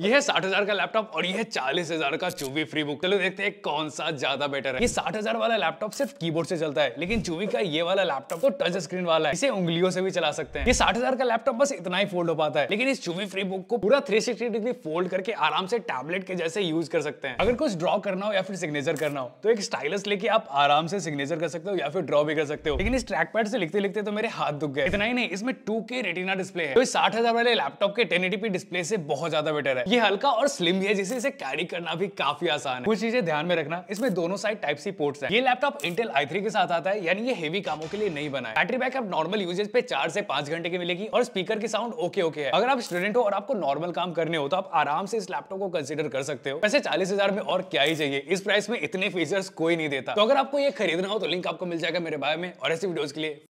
ये है साठ हजार का लैपटॉप और यह है चालीस हजार का चूवी फ्री बुक चलो देखते हैं कौन सा ज्यादा बेटर है ये साठ हजार वाला लैपटॉप सिर्फ कीबोर्ड से चलता है लेकिन चूवी का ये वाला लैपटॉप तो टच स्क्रीन वाला है इसे उंगलियों से भी चला सकते हैं ये साठ हजार का लैपटॉप बस इतना ही फोल्ड हो पाता है लेकिन इस चूवी फ्री बुक को पूरा थ्री डिग्री फोल्ड करके आराम से टैबलेट के जैसे यूज कर सकते हैं अगर कुछ ड्रॉ करना हो या फिर सिग्नेचर करना हो तो एक स्टाइलस लेके आप आराम से सिग्नेचर कर सकते हो या फिर ड्रॉ भी कर सकते हो लेकिन इस ट्रैक पैड से लिखते लिखते तो मेरे हाथ दुख गए इतना ही नहीं इसमें टू के रेटिना डिस्प्ले है तो साठ हजार वाले लैपटॉप के टेन डिस्प्ले से बहुत ज्यादा बेटर है ये हल्का और स्लिम है जिसे इसे कैरी करना भी काफी आसान है कुछ चीजें ध्यान में रखना इसमें दोनों साइड टाइप सी पोर्ट्स है ये लैपटॉप इंटेल आई के साथ आता है यानी ये हेवी कामों के लिए नहीं बना है बैटरी बैकअप नॉर्मल यूजेज पे चार से पांच घंटे की मिलेगी और स्पीकर की साउंड ओके ओके है अगर आप स्टूडेंट हो और आपको नॉर्मल काम करने हो तो आप आराम से इस लैपटॉप को कंसिडर कर सकते हो वैसे चालीस में और क्या ही चाहिए इस प्राइस में इतने फीचर्स कोई नहीं देता तो अगर आपको ये खरीदना हो तो लिंक आपको मिल जाएगा मेरे बारे में और ऐसी वीडियोज के लिए